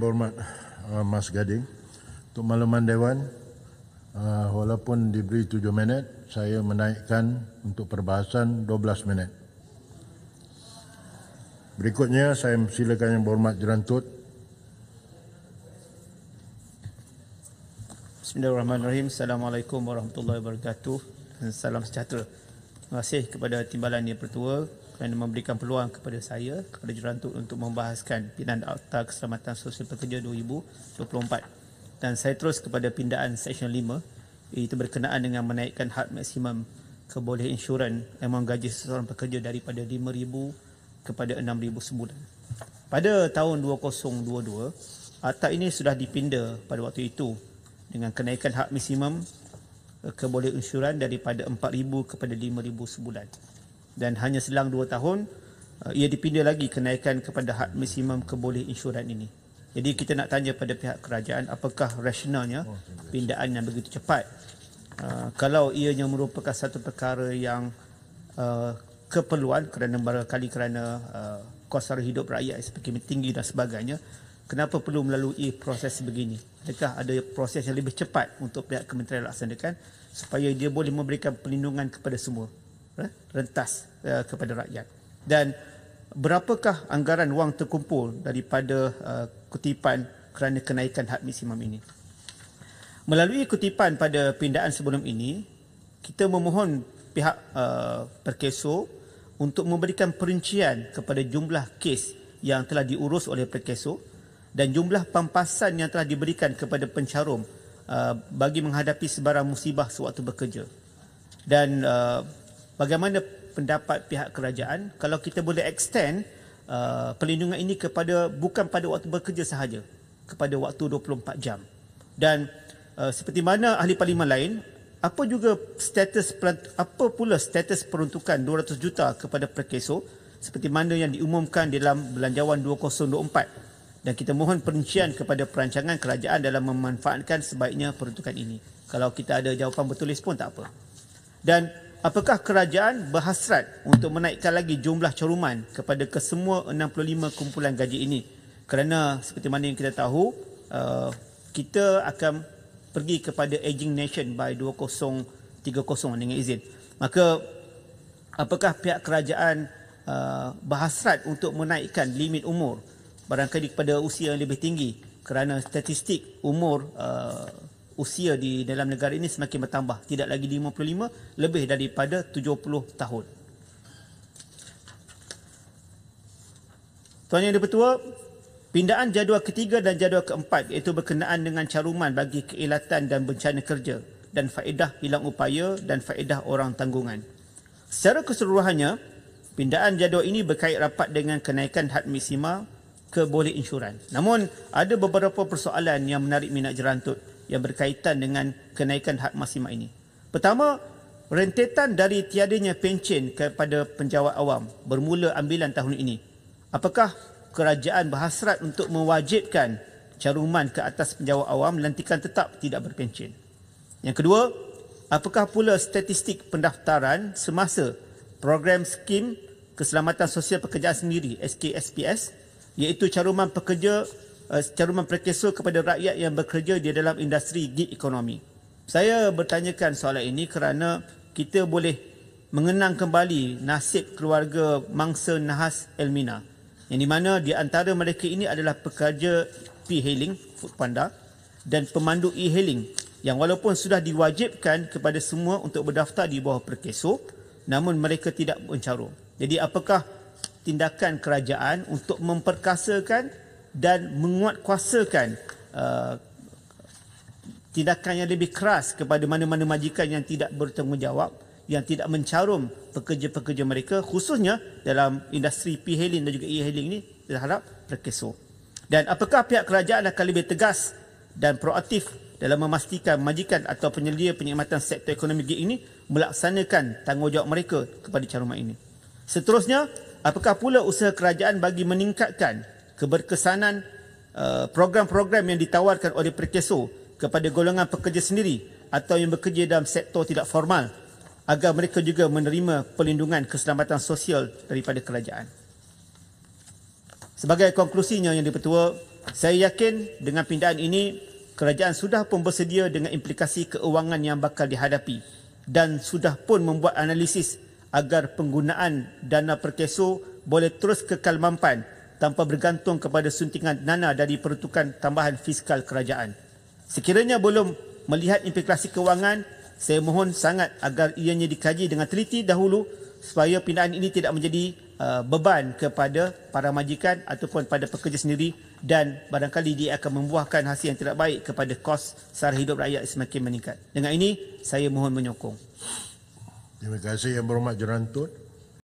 berhormat uh, Mas Gading untuk maklumat Dewan uh, walaupun diberi 7 minit saya menaikkan untuk perbahasan 12 minit berikutnya saya silakan yang berhormat Jerantut Bismillahirrahmanirrahim Assalamualaikum warahmatullahi wabarakatuh dan salam sejahtera Terima kasih kepada Timbalan Yang Pertua kerana memberikan peluang kepada saya, kepada jurantuk untuk membahaskan pindaan Akta Keselamatan Sosial Pekerja 2024. Dan saya terus kepada pindaan Seksyen 5, iaitu berkenaan dengan menaikkan hak maksimum keboleh insuran emang gaji seseorang pekerja daripada RM5,000 kepada RM6,000 sebulan. Pada tahun 2022, Akta ini sudah dipindah pada waktu itu dengan kenaikan hak maksimum keboleh insuran daripada 4000 kepada 5000 sebulan. Dan hanya selang 2 tahun uh, ia dipindah lagi kenaikan kepada hak maksimum keboleh insuran ini. Jadi kita nak tanya pada pihak kerajaan apakah rasionalnya oh, pindaan yang begitu cepat? Uh, kalau ianya merupakan satu perkara yang uh, keperluan kerana beberapa kali kerana uh, kos hidup rakyat yang tinggi dan sebagainya, kenapa perlu melalui proses begini? Adakah ada proses yang lebih cepat untuk pihak kementerian laksanakan supaya dia boleh memberikan perlindungan kepada semua, eh, rentas eh, kepada rakyat? Dan berapakah anggaran wang terkumpul daripada eh, kutipan kerana kenaikan had maksimum ini? Melalui kutipan pada pindaan sebelum ini, kita memohon pihak perkeso untuk memberikan perincian kepada jumlah kes yang telah diurus oleh perkeso dan jumlah pampasan yang telah diberikan kepada pencarum uh, bagi menghadapi sebarang musibah sewaktu bekerja. Dan uh, bagaimana pendapat pihak kerajaan kalau kita boleh extend uh, perlindungan ini kepada bukan pada waktu bekerja sahaja kepada waktu 24 jam dan uh, seperti mana ahli parlimen lain apa juga status apa pula status peruntukan 200 juta kepada perkeso seperti mana yang diumumkan dalam belanjawan 2024 dan kita mohon perincian kepada perancangan kerajaan dalam memanfaatkan sebaiknya peruntukan ini. Kalau kita ada jawapan bertulis pun tak apa. Dan apakah kerajaan berhasrat untuk menaikkan lagi jumlah coruman kepada kesemua 65 kumpulan gaji ini? Kerana seperti mana yang kita tahu, uh, kita akan pergi kepada aging nation by 2030 dengan izin. Maka apakah pihak kerajaan uh, berhasrat untuk menaikkan limit umur barangkali kepada usia yang lebih tinggi kerana statistik umur uh, usia di dalam negara ini semakin bertambah tidak lagi 55 lebih daripada 70 tahun Tuan Yang Dipertua Pindaan jadual ketiga dan jadual keempat iaitu berkenaan dengan caruman bagi keelatan dan bencana kerja dan faedah hilang upaya dan faedah orang tanggungan. Secara keseluruhannya, pindaan jadual ini berkait rapat dengan kenaikan had maksima ke boleh insuran. Namun ada beberapa persoalan yang menarik minat jerantut yang berkaitan dengan kenaikan hak maksima ini. Pertama, rentetan dari tiadanya pencen kepada penjawat awam bermula ambilan tahun ini. Apakah kerajaan berhasrat untuk mewajibkan caruman ke atas penjawat awam lantikan tetap tidak berpencen? Yang kedua, apakah pula statistik pendaftaran semasa program skim keselamatan sosial pekerjaan sendiri SKSPS iaitu caruman pekerja eh, caruman perkeso kepada rakyat yang bekerja di dalam industri gig ekonomi. Saya bertanyakan soalan ini kerana kita boleh mengenang kembali nasib keluarga mangsa nahas Elmina yang di mana di antara mereka ini adalah pekerja e-hailing Food Panda dan pemandu e-hailing yang walaupun sudah diwajibkan kepada semua untuk berdaftar di bawah perkeso namun mereka tidak mencarum. Jadi apakah tindakan kerajaan untuk memperkasakan dan menguatkuasakan uh, tindakan yang lebih keras kepada mana-mana majikan yang tidak bertanggungjawab yang tidak mencarum pekerja-pekerja mereka khususnya dalam industri e-hailing dan juga e-hailing ini berharap terkeso. Dan apakah pihak kerajaan akan lebih tegas dan proaktif dalam memastikan majikan atau penyelia penyelamatan sektor ekonomi gig ini melaksanakan tanggungjawab mereka kepada caruma ini. Seterusnya, Apakah pula usaha kerajaan bagi meningkatkan keberkesanan uh, program-program yang ditawarkan oleh Perkeso kepada golongan pekerja sendiri atau yang bekerja dalam sektor tidak formal agar mereka juga menerima pelindungan keselamatan sosial daripada kerajaan. Sebagai konklusinya yang dipertua, saya yakin dengan pindaan ini kerajaan sudah pun bersedia dengan implikasi keuangan yang bakal dihadapi dan sudah pun membuat analisis agar penggunaan dana perkeso boleh terus kekal mampan tanpa bergantung kepada suntingan dana dari peruntukan tambahan fiskal kerajaan. Sekiranya belum melihat implikasi kewangan, saya mohon sangat agar ianya dikaji dengan teliti dahulu supaya pindaan ini tidak menjadi uh, beban kepada para majikan ataupun pada pekerja sendiri dan barangkali dia akan membuahkan hasil yang tidak baik kepada kos sara hidup rakyat semakin meningkat. Dengan ini, saya mohon menyokong. Terima kasih yang berhormat Jurantut.